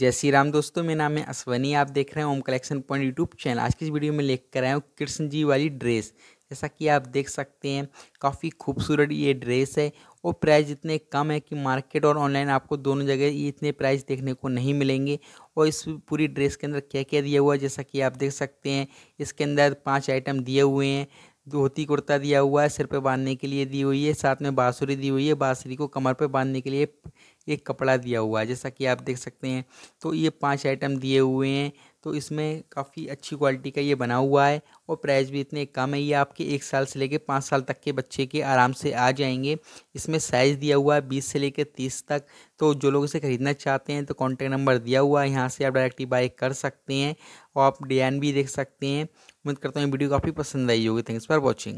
जय श्री राम दोस्तों मेरा नाम है अश्वनी आप देख रहे हैं Om collection point YouTube channel आज की इस वीडियो में लेकर आया हूँ कृष्ण जी वाली ड्रेस जैसा कि आप देख सकते हैं काफ़ी खूबसूरत ये ड्रेस है और प्राइस इतने कम है कि मार्केट और ऑनलाइन आपको दोनों जगह ये इतने प्राइस देखने को नहीं मिलेंगे और इस पूरी ड्रेस के अंदर क्या क्या दिया हुआ है जैसा कि आप देख सकते हैं इसके अंदर पाँच आइटम दिए हुए हैं धोती कुर्ता दिया हुआ है सिर पे बांधने के लिए दी हुई है साथ में बाँसुरी दी हुई है बाँसुरी को कमर पे बांधने के लिए एक कपड़ा दिया हुआ है जैसा कि आप देख सकते हैं तो ये पांच आइटम दिए हुए हैं तो इसमें काफ़ी अच्छी क्वालिटी का ये बना हुआ है और प्राइस भी इतने कम है ये आपके एक साल से लेकर पाँच साल तक के बच्चे के आराम से आ जाएंगे इसमें साइज़ दिया हुआ है बीस से लेकर तीस तक तो जो लोग इसे ख़रीदना चाहते हैं तो कॉन्टैक्ट नंबर दिया हुआ है यहाँ से आप डायरेक्टली बाय कर सकते हैं और आप डिजाइन भी देख सकते हैं उम्मीद करता हूँ वीडियो काफ़ी पसंद आई होगी थैंक्स फॉर वॉचिंग